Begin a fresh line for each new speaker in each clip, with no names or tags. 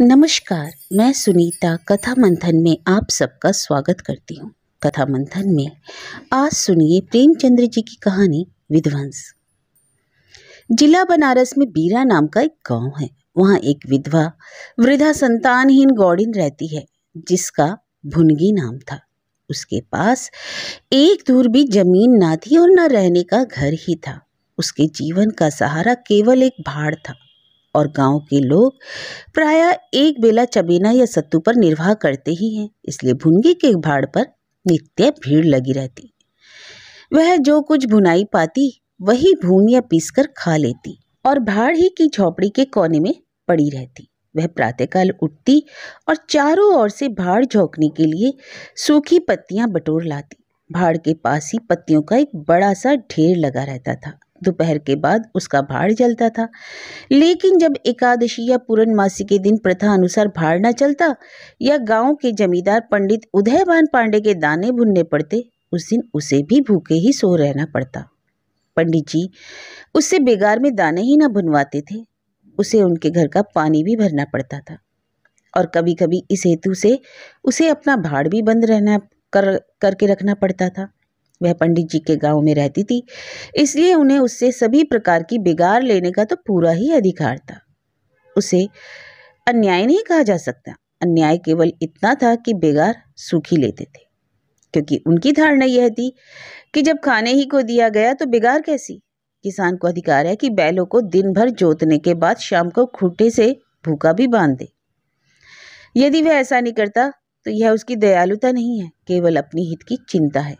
नमस्कार मैं सुनीता कथा मंथन में आप सबका स्वागत करती हूँ कथा मंथन में आज सुनिए प्रेमचंद्र जी की कहानी विध्वंस जिला बनारस में बीरा नाम का एक गांव है वहाँ एक विधवा वृद्धा संतानहीन गौड़िन रहती है जिसका भुनगी नाम था उसके पास एक दूर भी जमीन ना थी और न रहने का घर ही था उसके जीवन का सहारा केवल एक भाड़ था और गांव के लोग प्रायः एक बेला चबेना या सत्तू पर निर्वाह करते ही हैं इसलिए भुनगी के भाड़ पर नित्य भीड़ लगी रहती वह जो कुछ भुनाई पाती वही भून या पीस खा लेती और भाड़ ही की झोपड़ी के कोने में पड़ी रहती वह प्रातःकाल उठती और चारों ओर से भाड़ झोंकने के लिए सूखी पत्तियां बटोर लाती भाड़ के पास ही पत्तियों का एक बड़ा सा ढेर लगा रहता था दोपहर के बाद उसका भाड़ जलता था लेकिन जब एकादशी या पूर्णमासी के दिन प्रथा अनुसार भाड़ न चलता या गांव के जमींदार पंडित उदयभान पांडे के दाने भुनने पड़ते उस दिन उसे भी भूखे ही सो रहना पड़ता पंडित जी उससे बेगार में दाने ही ना भुनवाते थे उसे उनके घर का पानी भी भरना पड़ता था और कभी कभी इस हेतु से उसे अपना भाड़ भी बंद रहना कर करके रखना पड़ता था वह पंडित जी के गांव में रहती थी इसलिए उन्हें उससे सभी प्रकार की बिगाड़ लेने का तो पूरा ही अधिकार था उसे अन्याय नहीं कहा जा सकता अन्याय केवल इतना था कि बेगार सूखी लेते थे क्योंकि उनकी धारणा यह थी कि जब खाने ही को दिया गया तो बेगार कैसी किसान को अधिकार है कि बैलों को दिन भर जोतने के बाद शाम को खूटे से भूखा भी बांध दे यदि वह ऐसा नहीं करता तो यह उसकी दयालुता नहीं है केवल अपनी हित की चिंता है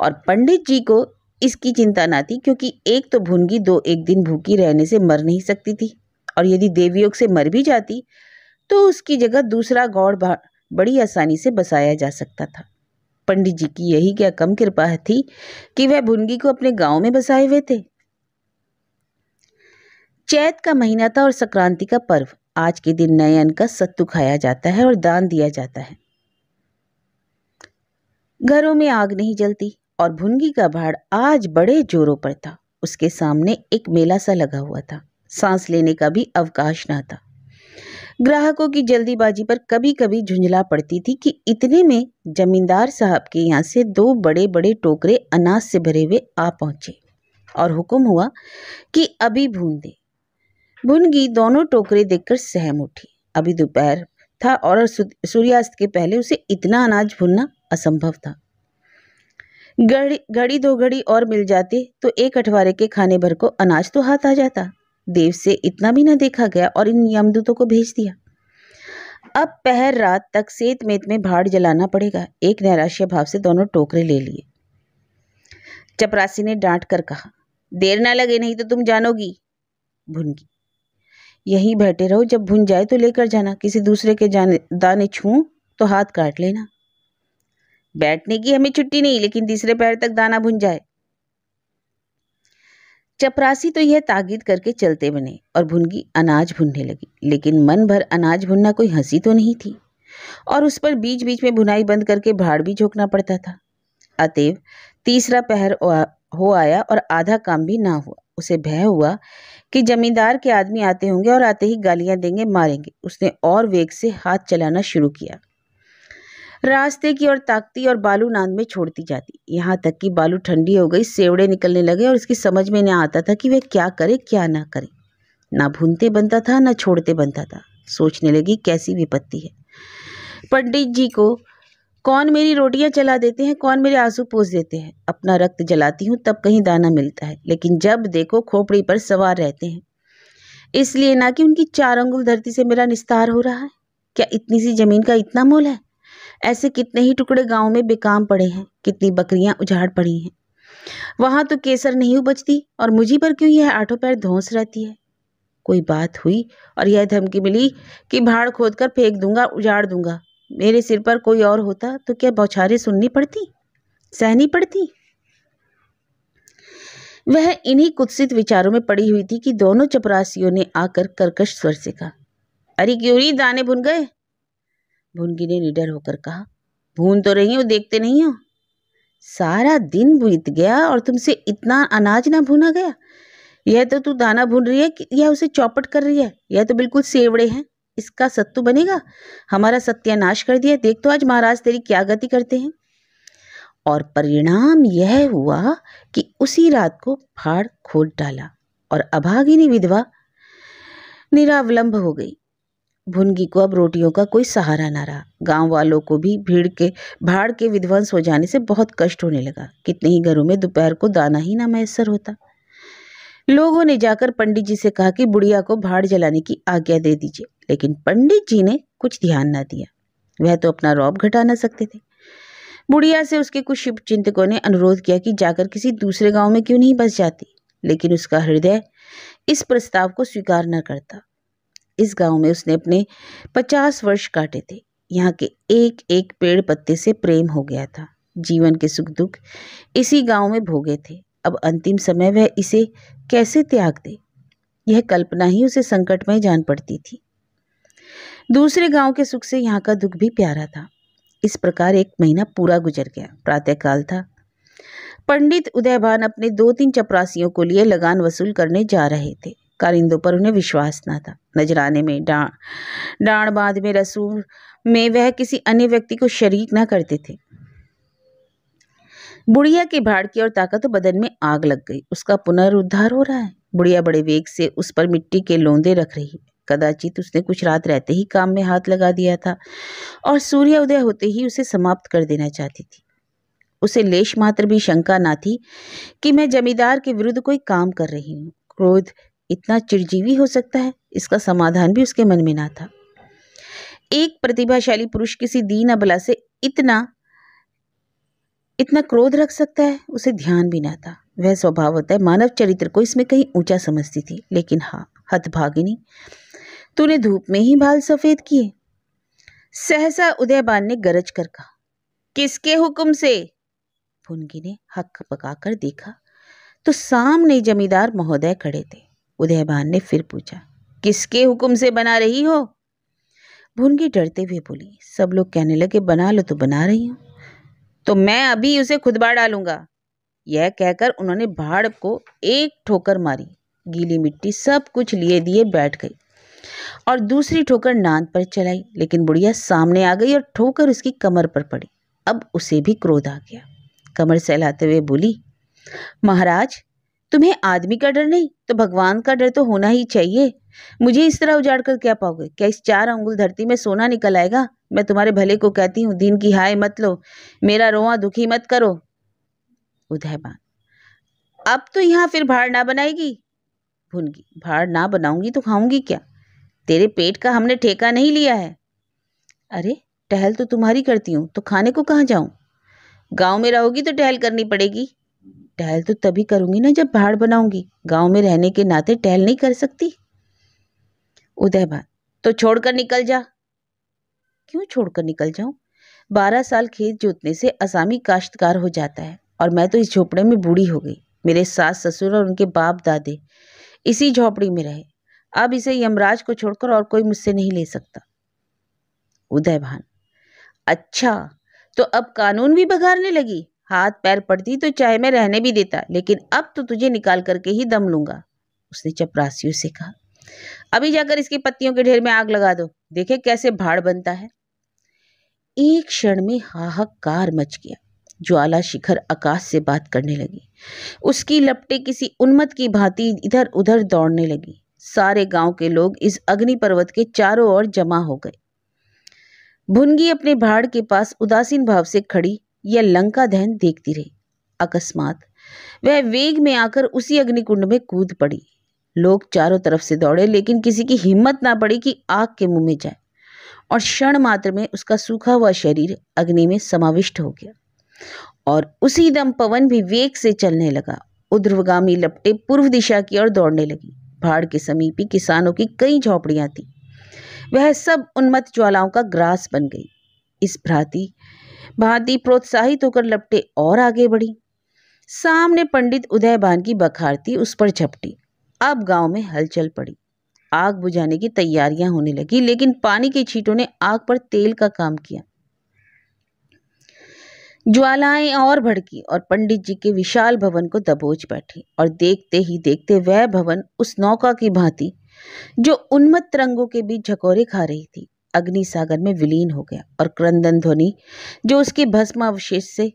और पंडित जी को इसकी चिंता ना थी क्योंकि एक तो भूनगी दो एक दिन भूखी रहने से मर नहीं सकती थी और यदि देवयोग से मर भी जाती तो उसकी जगह दूसरा गौड़ बड़ी आसानी से बसाया जा सकता था पंडित जी की यही क्या कम कृपा थी कि वह भुनगी को अपने गांव में बसाए हुए थे चैत का महीना था और संक्रांति का पर्व आज के दिन नयन का सत्तू खाया जाता है और दान दिया जाता है घरों में आग नहीं जलती और भुनगी का भाड़ आज बड़े जोरों पर था उसके सामने एक मेला सा लगा हुआ था सांस लेने का भी अवकाश न था ग्राहकों की जल्दीबाजी पर कभी कभी झुंझला पड़ती थी कि इतने में जमींदार साहब के यहाँ से दो बड़े बड़े टोकरे अनाज से भरे हुए आ पहुँचे और हुक्म हुआ कि अभी भून दे भुनगी दोनों टोकरे देखकर सहम उठी अभी दोपहर था और सूर्यास्त के पहले उसे इतना अनाज भूनना असंभव था घड़ी घड़ी दो घड़ी और मिल जाती तो एक अठवारे के खाने भर को अनाज तो हाथ आ जाता देव से इतना भी न देखा गया और इन यमदूतों को भेज दिया अब पहर रात तक सेत मेत में भाड़ जलाना पड़ेगा एक नैराश्य भाव से दोनों टोकरे ले लिए चपरासी ने डांट कर कहा देर ना लगे नहीं तो तुम जानोगी भुनगी यहीं बैठे रहो जब भुन जाए तो लेकर जाना किसी दूसरे के जाने दाने छू तो हाथ काट लेना बैठने की हमें छुट्टी नहीं लेकिन तीसरे पैर तक दाना भुन जाए चपरासी तो यह ताकीद करके चलते बने और भुनगी अनाज भुनने लगी लेकिन मन भर अनाज भुनना कोई हंसी तो नहीं थी और उस पर बीच बीच में भुनाई बंद करके भाड़ भी झोंकना पड़ता था अतएव तीसरा पहर हो आया और आधा काम भी ना हुआ उसे भय हुआ कि जमींदार के आदमी आते होंगे और आते ही गालियां देंगे मारेंगे उसने और वेग से हाथ चलाना शुरू किया रास्ते की ओर ताकती और बालू नांद में छोड़ती जाती यहाँ तक कि बालू ठंडी हो गई सेवड़े निकलने लगे और इसकी समझ में न आता था कि वह क्या करे क्या ना करे ना भूनते बनता था ना छोड़ते बनता था सोचने लगी कैसी विपत्ति है पंडित जी को कौन मेरी रोटियां चला देते हैं कौन मेरे आंसू पोस देते हैं अपना रक्त जलाती हूँ तब कहीं दाना मिलता है लेकिन जब देखो खोपड़ी पर सवार रहते हैं इसलिए ना कि उनकी चार अंगुल धरती से मेरा निस्तार हो रहा है क्या इतनी सी जमीन का इतना मोल है ऐसे कितने ही टुकड़े गांव में बेकाम पड़े हैं कितनी बकरियां उजाड़ पड़ी हैं वहां तो केसर नहीं उपजती और मुझी पर क्यों यह आठों पैर धोंस रहती है कोई बात हुई और यह धमकी मिली कि भाड़ खोद कर फेंक दूंगा उजाड़ दूंगा मेरे सिर पर कोई और होता तो क्या बौछारें सुननी पड़ती सहनी पड़ती वह इन्हीं कुत्सित विचारों में पड़ी हुई थी कि दोनों चपरासियों ने आकर कर्कश स्वर से कहा अरे क्यों दाने भुन गए भूनगी ने निडर होकर कहा भून तो रही हो देखते नहीं हो सारा दिन बीत गया और तुमसे इतना अनाज ना भूना गया यह तो तू दाना भून रही है यह उसे चौपट कर रही है यह तो बिल्कुल सेवड़े हैं इसका सत्तू बनेगा हमारा सत्यानाश कर दिया देख तो आज महाराज तेरी क्या गति करते हैं और परिणाम यह हुआ कि उसी रात को फाड़ खोद डाला और अभागिनी विधवा निरावलंब हो गई भुनगी को अब रोटियों का कोई सहारा ना रहा गांव वालों को भी भीड़ के भाड़ के विध्वंस हो जाने से बहुत कष्ट होने लगा कितने ही घरों में दोपहर को दाना ही ना मैसर होता लोगों ने जाकर पंडित जी से कहा कि बुढ़िया को भाड़ जलाने की आज्ञा दे दीजिए लेकिन पंडित जी ने कुछ ध्यान ना दिया वह तो अपना रौब घटा ना सकते थे बुढ़िया से उसके कुछ शिव चिंतकों ने अनुरोध किया कि जाकर किसी दूसरे गांव में क्यों नहीं बस जाती लेकिन उसका हृदय इस प्रस्ताव को स्वीकार न करता इस गांव में उसने अपने पचास वर्ष काटे थे यहाँ के एक एक पेड़ पत्ते से प्रेम हो गया था जीवन के सुख दुख इसी गांव में भोगे थे अब अंतिम समय वह इसे कैसे त्याग दे यह कल्पना ही उसे संकट में जान पड़ती थी दूसरे गांव के सुख से यहाँ का दुख भी प्यारा था इस प्रकार एक महीना पूरा गुजर गया प्रातःकाल था पंडित उदयभान अपने दो तीन चपरासियों को लिए लगान वसूल करने जा रहे थे कारिंदों पर उन्हें विश्वास न था नजराने में डा डाण बाद में रसूल में वह किसी अन्य व्यक्ति को शरीक न करते थे बुढ़िया के भाड़ की और ताकत बदन में आग लग गई उसका पुनरुद्धार हो रहा है बुढ़िया बड़े वेग से उस पर मिट्टी के लोंदे रख रही है कदाचित उसने कुछ रात रहते ही काम में हाथ लगा दिया था और सूर्य उदय होते ही उसे समाप्त कर देना चाहती थी उसे लेश मात्र भी शंका ना थी कि मैं जमींदार के विरुद्ध कोई काम कर रही हूँ क्रोध इतना चिरजीवी हो सकता है इसका समाधान भी उसके मन में ना था एक प्रतिभाशाली पुरुष किसी दीन अबला से इतना इतना क्रोध रख सकता है उसे ध्यान भी ना था वह है मानव चरित्र को इसमें कहीं ऊंचा समझती थी लेकिन हाँ भागिनी तूने धूप में ही बाल सफ़ेद किए सहसा उदयबान ने गरज कर कहा किसके हुक्म से फुनगी ने हक पकाकर देखा तो सामने जमींदार महोदय खड़े थे उदयभान ने फिर पूछा किसके हुक्म से बना रही हो भुनगी डरते हुए बोली सब लोग कहने लगे बना लो तो बना रही हूँ तो मैं अभी उसे खुदबा डालूंगा यह कहकर उन्होंने भाड़ को एक ठोकर मारी गीली मिट्टी सब कुछ लिए दिए बैठ गई और दूसरी ठोकर नांद पर चलाई लेकिन बुढ़िया सामने आ गई और ठोकर उसकी कमर पर पड़ी अब उसे भी क्रोध आ गया कमर सहलाते हुए बोली महाराज तुम्हें आदमी का डर नहीं तो भगवान का डर तो होना ही चाहिए मुझे इस तरह उजाड़ कर क्या पाओगे क्या इस चार अंगुल धरती में सोना निकल आएगा मैं तुम्हारे भले को कहती हूँ दिन की हाय मत लो मेरा रोआ दुखी मत करो उदयमान अब तो यहाँ फिर भाड़ ना बनाएगी भुनगी भाड़ ना बनाऊंगी तो खाऊंगी क्या तेरे पेट का हमने ठेका नहीं लिया है अरे टहल तो तुम्हारी करती हूँ तो खाने को कहाँ जाऊं गांव में रहोगी तो टहल करनी पड़ेगी टहल तो तभी करूंगी ना जब पहाड़ बनाऊंगी गांव में रहने के नाते टहल नहीं कर सकती उदयभान तो छोड़कर निकल जा क्यों छोड़कर निकल जाऊं बारह साल खेत जोतने से असामी काश्तकार हो जाता है और मैं तो इस झोपड़े में बूढ़ी हो गई मेरे सास ससुर और उनके बाप दादे इसी झोपड़ी में रहे अब इसे यमराज को छोड़कर और कोई मुझसे नहीं ले सकता उदय भान अच्छा तो अब कानून भी बघारने लगी हाथ पैर पड़ती तो चाय में रहने भी देता लेकिन अब तो तुझे निकाल करके ही दम लूंगा उसने चपरासियों से कहा अभी जाकर इसकी पत्तियों के ढेर में आग लगा दो देखे कैसे भाड़ बनता है एक क्षण में हाहाकार मच गया ज्वाला शिखर आकाश से बात करने लगी उसकी लपटे किसी उन्मत की भांति इधर उधर दौड़ने लगी सारे गांव के लोग इस अग्नि पर्वत के चारों ओर जमा हो गए भुनगी अपने भाड़ के पास उदासीन भाव से खड़ी या लंका दहन देखती रही अकस्मात वह वेग में आकर उसी अग्निकुंड में कूद पड़ी लोग चारों तरफ से दौड़े लेकिन किसी की हिम्मत ना पड़ी कि आग के मुंह में जाए और क्षण मात्र में उसका सूखा हुआ शरीर अग्नि में समाविष्ट हो गया और उसी दम पवन भी वेग से चलने लगा उध्रगामी लपटे पूर्व दिशा की ओर दौड़ने लगी भाड़ के समीप ही किसानों की कई झोपड़ियां थी वह सब उन्मत्त ज्वालाओं का ग्रास बन गई इस भ्राती भांति प्रोत्साहित होकर लपटे और आगे बढ़ी सामने पंडित उदयबान की बखारती उस पर झपटी अब गांव में हलचल पड़ी आग बुझाने की तैयारियां होने लगी लेकिन पानी के छींटों ने आग पर तेल का काम किया ज्वालाएं और भड़की और पंडित जी के विशाल भवन को दबोच बैठी और देखते ही देखते वह भवन उस नौका की भांति जो उन्मत्त रंगों के बीच झकोरे खा रही थी अग्नि सागर में विलीन हो गया और क्रंदन ध्वनि जो उसके भस्म अवशेष से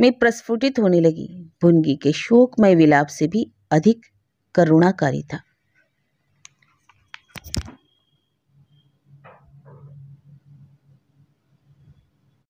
में प्रस्फुटित होने लगी भुनगी के शोकमय विलाप से भी अधिक करुणाकारी था